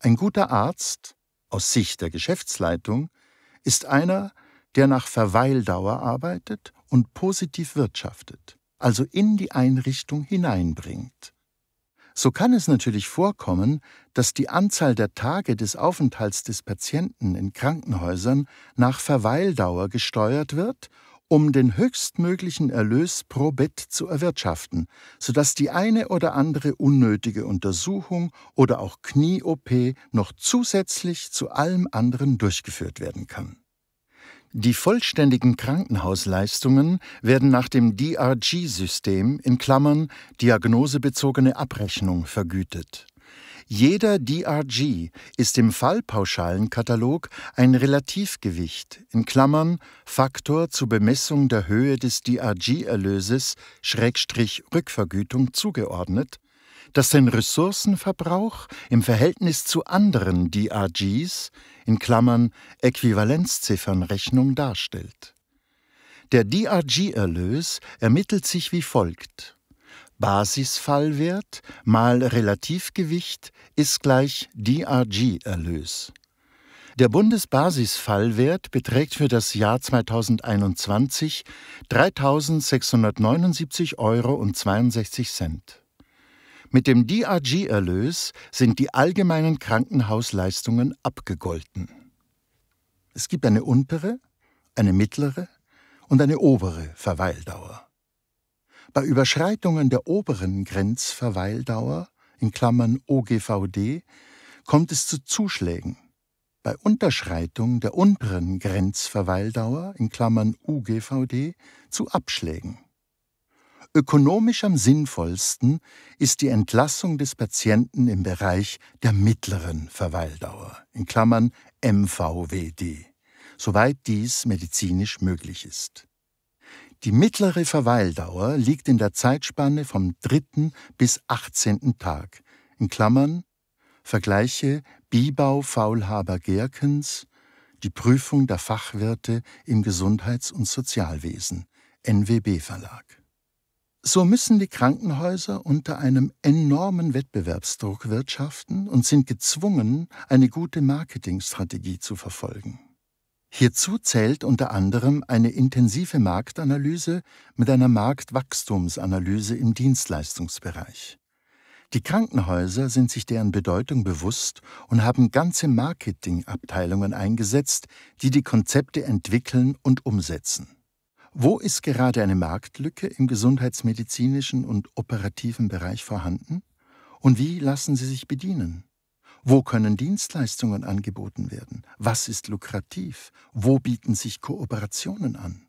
Ein guter Arzt, aus Sicht der Geschäftsleitung, ist einer, der nach Verweildauer arbeitet und positiv wirtschaftet, also in die Einrichtung hineinbringt. So kann es natürlich vorkommen, dass die Anzahl der Tage des Aufenthalts des Patienten in Krankenhäusern nach Verweildauer gesteuert wird um den höchstmöglichen Erlös pro Bett zu erwirtschaften, sodass die eine oder andere unnötige Untersuchung oder auch Knie-OP noch zusätzlich zu allem anderen durchgeführt werden kann. Die vollständigen Krankenhausleistungen werden nach dem DRG-System in Klammern diagnosebezogene Abrechnung vergütet. Jeder DRG ist im Fallpauschalenkatalog ein Relativgewicht in Klammern (Faktor zur Bemessung der Höhe des DRG-Erlöses/Rückvergütung) schrägstrich zugeordnet, das den Ressourcenverbrauch im Verhältnis zu anderen DRGs in Klammern (Äquivalenzziffernrechnung) darstellt. Der DRG-Erlös ermittelt sich wie folgt Basisfallwert mal Relativgewicht ist gleich DRG-Erlös. Der Bundesbasisfallwert beträgt für das Jahr 2021 3.679,62 Euro. Mit dem DRG-Erlös sind die allgemeinen Krankenhausleistungen abgegolten. Es gibt eine untere, eine mittlere und eine obere Verweildauer. Bei Überschreitungen der oberen Grenzverweildauer in Klammern (OGVD) kommt es zu Zuschlägen. Bei Unterschreitung der unteren Grenzverweildauer in Klammern (UGVD) zu Abschlägen. Ökonomisch am sinnvollsten ist die Entlassung des Patienten im Bereich der mittleren Verweildauer in Klammern (MVWD), soweit dies medizinisch möglich ist die mittlere Verweildauer liegt in der Zeitspanne vom 3. bis 18. Tag In Klammern Vergleiche Bibau Faulhaber-Gerkens Die Prüfung der Fachwirte im Gesundheits- und Sozialwesen, NWB-Verlag). So müssen die Krankenhäuser unter einem enormen Wettbewerbsdruck wirtschaften und sind gezwungen, eine gute Marketingstrategie zu verfolgen Hierzu zählt unter anderem eine intensive Marktanalyse mit einer Marktwachstumsanalyse im Dienstleistungsbereich. Die Krankenhäuser sind sich deren Bedeutung bewusst und haben ganze Marketingabteilungen eingesetzt, die die Konzepte entwickeln und umsetzen. Wo ist gerade eine Marktlücke im gesundheitsmedizinischen und operativen Bereich vorhanden? Und wie lassen sie sich bedienen? Wo können Dienstleistungen angeboten werden? Was ist lukrativ? Wo bieten sich Kooperationen an?